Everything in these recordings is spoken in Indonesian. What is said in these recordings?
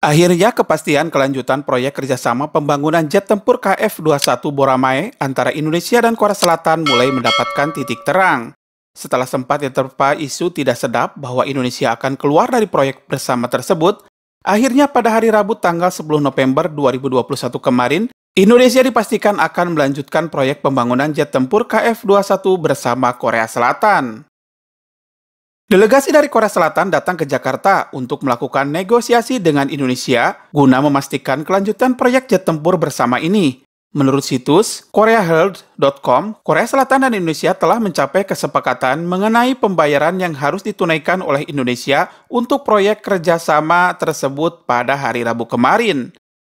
Akhirnya kepastian kelanjutan proyek kerjasama pembangunan jet tempur KF-21 Boramae antara Indonesia dan Korea Selatan mulai mendapatkan titik terang. Setelah sempat diterpa isu tidak sedap bahwa Indonesia akan keluar dari proyek bersama tersebut, akhirnya pada hari Rabu tanggal 10 November 2021 kemarin, Indonesia dipastikan akan melanjutkan proyek pembangunan jet tempur KF-21 bersama Korea Selatan. Delegasi dari Korea Selatan datang ke Jakarta untuk melakukan negosiasi dengan Indonesia guna memastikan kelanjutan proyek jet tempur bersama ini. Menurut situs koreaherald.com, Korea Selatan dan Indonesia telah mencapai kesepakatan mengenai pembayaran yang harus ditunaikan oleh Indonesia untuk proyek kerjasama tersebut pada hari Rabu kemarin.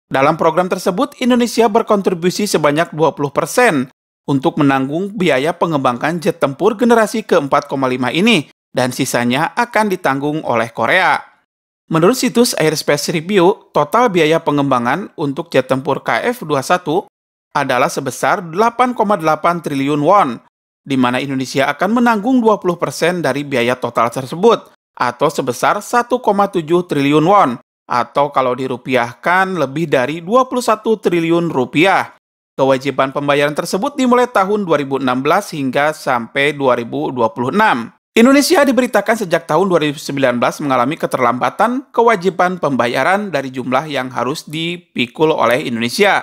Dalam program tersebut, Indonesia berkontribusi sebanyak 20 persen untuk menanggung biaya pengembangan jet tempur generasi ke-4,5 ini, dan sisanya akan ditanggung oleh Korea. Menurut situs Airspace Review, total biaya pengembangan untuk jet tempur KF-21 adalah sebesar 8,8 triliun won, di mana Indonesia akan menanggung 20% dari biaya total tersebut, atau sebesar 1,7 triliun won, atau kalau dirupiahkan lebih dari 21 triliun rupiah. Kewajiban pembayaran tersebut dimulai tahun 2016 hingga sampai 2026. Indonesia diberitakan sejak tahun 2019 mengalami keterlambatan kewajiban pembayaran dari jumlah yang harus dipikul oleh Indonesia.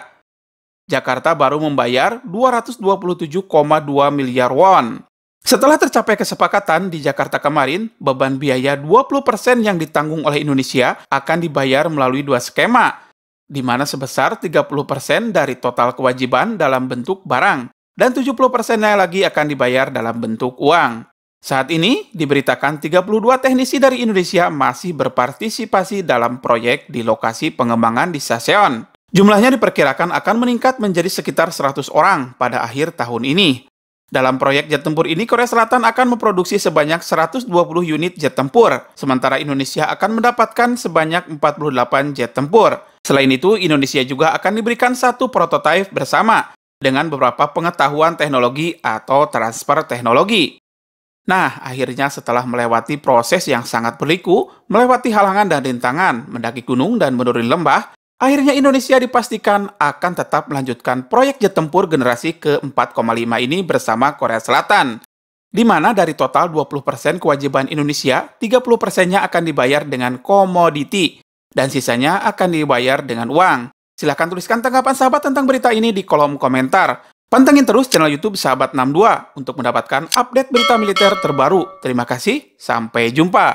Jakarta baru membayar 227,2 miliar won. Setelah tercapai kesepakatan di Jakarta kemarin, beban biaya 20% yang ditanggung oleh Indonesia akan dibayar melalui dua skema, di mana sebesar 30% dari total kewajiban dalam bentuk barang, dan 70%-nya lagi akan dibayar dalam bentuk uang. Saat ini, diberitakan 32 teknisi dari Indonesia masih berpartisipasi dalam proyek di lokasi pengembangan di Saseon. Jumlahnya diperkirakan akan meningkat menjadi sekitar 100 orang pada akhir tahun ini. Dalam proyek jet tempur ini, Korea Selatan akan memproduksi sebanyak 120 unit jet tempur, sementara Indonesia akan mendapatkan sebanyak 48 jet tempur. Selain itu, Indonesia juga akan diberikan satu prototipe bersama dengan beberapa pengetahuan teknologi atau transfer teknologi. Nah, akhirnya setelah melewati proses yang sangat berliku, melewati halangan dan rintangan, mendaki gunung dan menurun lembah, akhirnya Indonesia dipastikan akan tetap melanjutkan proyek jet tempur generasi ke-4,5 ini bersama Korea Selatan. Di mana dari total 20% kewajiban Indonesia, 30%-nya akan dibayar dengan komoditi, dan sisanya akan dibayar dengan uang. Silahkan tuliskan tanggapan sahabat tentang berita ini di kolom komentar. Pantengin terus channel YouTube Sahabat 62 untuk mendapatkan update berita militer terbaru. Terima kasih, sampai jumpa.